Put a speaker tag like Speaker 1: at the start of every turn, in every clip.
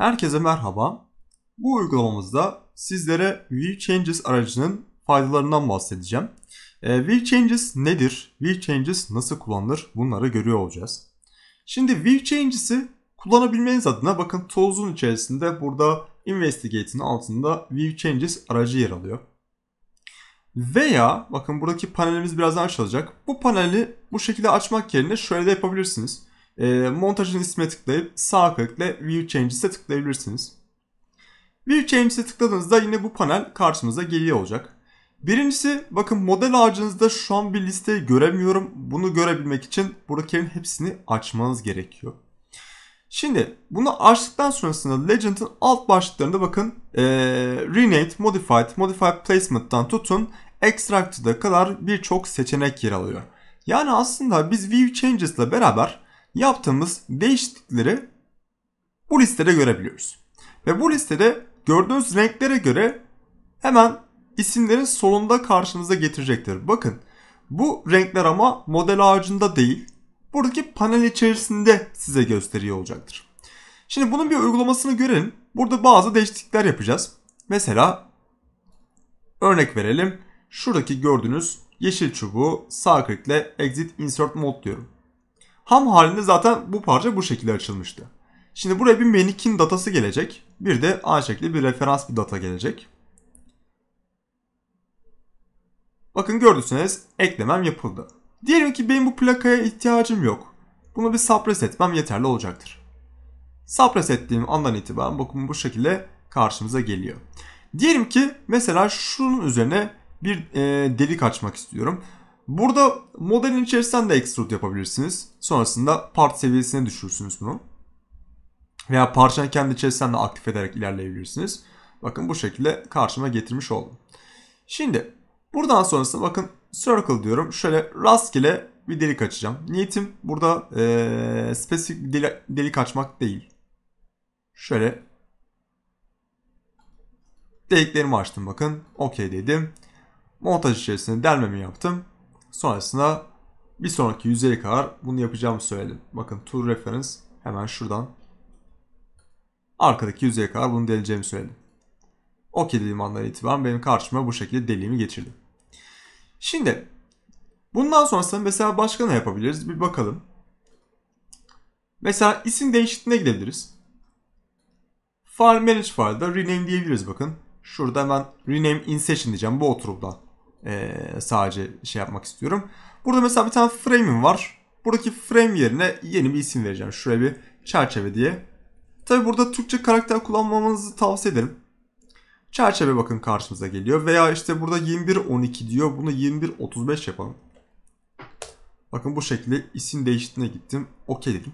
Speaker 1: Herkese merhaba. Bu uygulamamızda sizlere View Changes aracının faydalarından bahsedeceğim. E, ee, View Changes nedir? View Changes nasıl kullanılır? Bunları görüyor olacağız. Şimdi View Changes'i kullanabilmeniz adına bakın tozun içerisinde burada Investigate'in altında View Changes aracı yer alıyor. Veya bakın buradaki panelimiz birazdan açılacak. Bu paneli bu şekilde açmak yerine şöyle de yapabilirsiniz. E, ee, montajın ismine tıklayıp sağ tıkla View Changes'e tıklayabilirsiniz. View Changes'e tıkladığınızda yine bu panel karşımıza geliyor olacak. Birincisi bakın model ağacınızda şu an bir listeyi göremiyorum. Bunu görebilmek için buradakilerin hepsini açmanız gerekiyor. Şimdi bunu açtıktan sonrasında Legend'ın alt başlıklarında bakın e, Renate, Modified, Modified Placement'tan tutun Extracted'a kadar birçok seçenek yer alıyor. Yani aslında biz View Changes ile beraber yaptığımız değişiklikleri bu listede görebiliyoruz. Ve bu listede gördüğünüz renklere göre hemen isimlerin solunda karşınıza getirecektir. Bakın bu renkler ama model ağacında değil buradaki panel içerisinde size gösteriyor olacaktır. Şimdi bunun bir uygulamasını görelim. Burada bazı değişiklikler yapacağız. Mesela örnek verelim. Şuradaki gördüğünüz yeşil çubuğu sağ klikle Exit Insert Mode diyorum. Ham halinde zaten bu parça bu şekilde açılmıştı. Şimdi buraya bir manic'in datası gelecek. Bir de aynı şekilde bir referans bir data gelecek. Bakın gördüyseniz eklemem yapıldı. Diyelim ki benim bu plakaya ihtiyacım yok. Bunu bir suppress etmem yeterli olacaktır. Suppress ettiğim andan itibaren bakın bu şekilde karşımıza geliyor. Diyelim ki mesela şunun üzerine bir e, delik açmak istiyorum. Burada modelin içerisinden de extrude yapabilirsiniz. Sonrasında part seviyesine düşürürsünüz bunu. Veya parçanın kendi içerisinden de aktif ederek ilerleyebilirsiniz. Bakın bu şekilde karşıma getirmiş oldum. Şimdi buradan sonrasında bakın circle diyorum. Şöyle rastgele bir delik açacağım. Niyetim burada ee, spesifik bir delik, açmak değil. Şöyle deliklerimi açtım bakın. Okey dedim. Montaj içerisinde delmemi yaptım. Sonrasında bir sonraki yüzeye kadar bunu yapacağımı söyledim. Bakın to reference hemen şuradan arkadaki yüzeye kadar bunu deneyeceğimi söyledim. Okey dediğim andan itibaren benim karşıma bu şekilde deliğimi geçirdim. Şimdi bundan sonrasında mesela başka ne yapabiliriz bir bakalım. Mesela isim değişikliğine gidebiliriz. File manage file'da rename diyebiliriz bakın. Şurada hemen rename in session diyeceğim bu oturumdan e, sadece şey yapmak istiyorum. Burada mesela bir tane frame'im var. Buradaki frame yerine yeni bir isim vereceğim. Şuraya bir çerçeve diye. Tabi burada Türkçe karakter kullanmamızı tavsiye ederim. Çerçeve bakın karşımıza geliyor. Veya işte burada 21.12 diyor. Bunu 21.35 yapalım. Bakın bu şekilde isim değiştiğine gittim. OK dedim.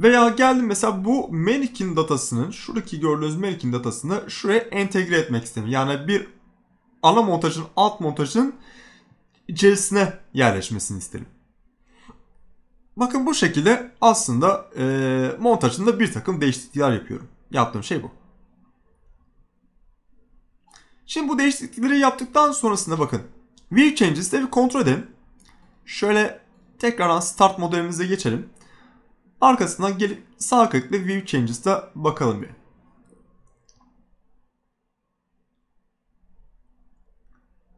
Speaker 1: Veya geldim mesela bu manikin datasının şuradaki gördüğünüz manikin datasını şuraya entegre etmek istedim. Yani bir ana montajın alt montajın içerisine yerleşmesini isterim. Bakın bu şekilde aslında e, montajında bir takım değişiklikler yapıyorum. Yaptığım şey bu. Şimdi bu değişiklikleri yaptıktan sonrasında bakın. View Changes'de bir kontrol edelim. Şöyle tekrardan Start modelimize geçelim. Arkasından gelip sağ tıkla View Changes'da bakalım bir.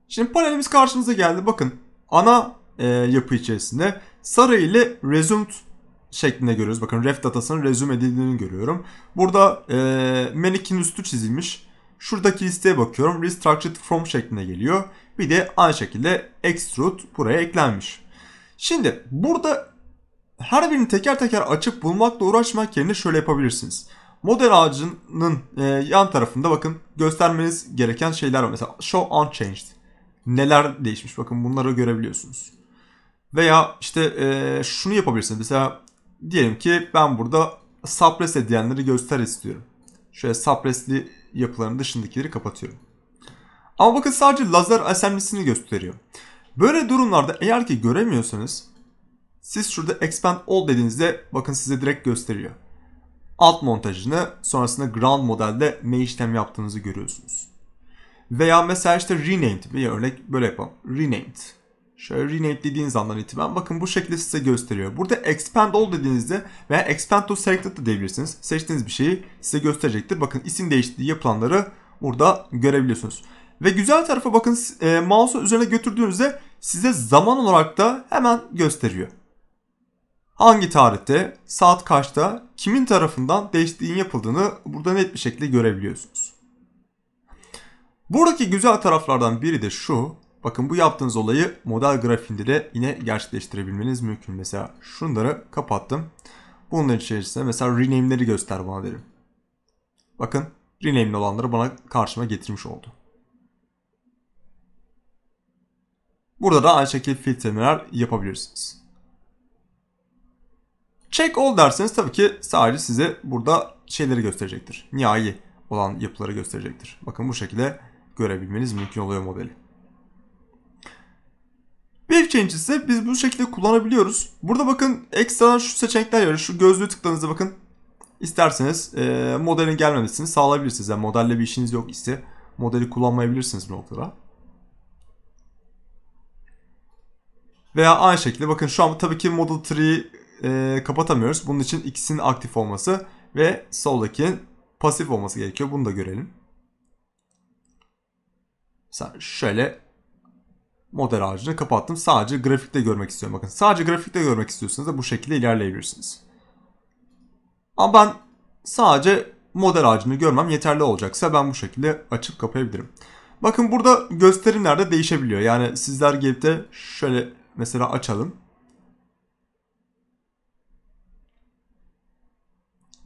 Speaker 1: Şimdi panelimiz karşımıza geldi. Bakın ana e, yapı içerisinde sarı ile resumed şeklinde görüyoruz. Bakın ref datasının resume edildiğini görüyorum. Burada e, menükin üstü çizilmiş. Şuradaki listeye bakıyorum. Restructured from şeklinde geliyor. Bir de aynı şekilde extrude buraya eklenmiş. Şimdi burada her birini teker teker açıp bulmakla uğraşmak yerine şöyle yapabilirsiniz. Model ağacının e, yan tarafında bakın göstermeniz gereken şeyler var. Mesela show unchanged. Neler değişmiş bakın bunları görebiliyorsunuz. Veya işte e, şunu yapabilirsiniz. Mesela diyelim ki ben burada suppress edilenleri göster istiyorum. Şöyle suppressli yapıların dışındakileri kapatıyorum. Ama bakın sadece lazer assembly'sini gösteriyor. Böyle durumlarda eğer ki göremiyorsanız siz şurada expand all dediğinizde bakın size direkt gösteriyor. Alt montajını sonrasında ground modelde ne işlem yaptığınızı görüyorsunuz. Veya mesela işte renamed bir örnek böyle yapalım. Renamed. Şöyle rename dediğiniz andan itibaren bakın bu şekilde size gösteriyor. Burada expand all dediğinizde veya expand to selected de diyebilirsiniz. Seçtiğiniz bir şeyi size gösterecektir. Bakın isim değiştiği yapılanları burada görebiliyorsunuz. Ve güzel tarafa bakın e, mouse'u üzerine götürdüğünüzde size zaman olarak da hemen gösteriyor hangi tarihte, saat kaçta, kimin tarafından değiştiğin yapıldığını burada net bir şekilde görebiliyorsunuz. Buradaki güzel taraflardan biri de şu. Bakın bu yaptığınız olayı model grafiğinde de yine gerçekleştirebilmeniz mümkün. Mesela şunları kapattım. Bunların içerisinde mesela rename'leri göster bana derim. Bakın rename'li olanları bana karşıma getirmiş oldu. Burada da aynı şekilde filtreler yapabilirsiniz. Check all derseniz tabii ki sadece size burada şeyleri gösterecektir. Nihai olan yapıları gösterecektir. Bakın bu şekilde görebilmeniz mümkün oluyor modeli. Bir Change biz bu şekilde kullanabiliyoruz. Burada bakın ekstra şu seçenekler var. Şu gözlüğü tıkladığınızda bakın isterseniz e, modelin gelmemesini sağlayabilirsiniz. Yani modelle bir işiniz yok ise modeli kullanmayabilirsiniz bu noktada. Veya aynı şekilde bakın şu an tabii ki Model tree e, kapatamıyoruz. Bunun için ikisinin aktif olması ve soldaki pasif olması gerekiyor. Bunu da görelim. Mesela şöyle model ağacını kapattım. Sadece grafikte görmek istiyorum. Bakın sadece grafikte görmek istiyorsanız da bu şekilde ilerleyebilirsiniz. Ama ben sadece model ağacını görmem yeterli olacaksa ben bu şekilde açıp kapayabilirim. Bakın burada gösterimler de değişebiliyor. Yani sizler gelip de şöyle mesela açalım.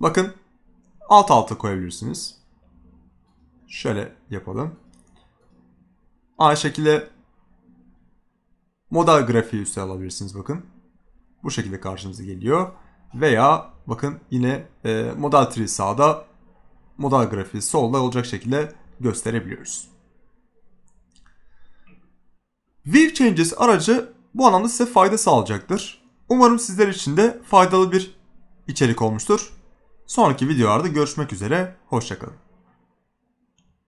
Speaker 1: Bakın alt alta koyabilirsiniz. Şöyle yapalım. Aynı şekilde model grafiği üste alabilirsiniz bakın. Bu şekilde karşınıza geliyor. Veya bakın yine e, model tree sağda model grafiği solda olacak şekilde gösterebiliyoruz. View Changes aracı bu anlamda size fayda sağlayacaktır. Umarım sizler için de faydalı bir içerik olmuştur. Sonraki videolarda görüşmek üzere, hoşçakalın.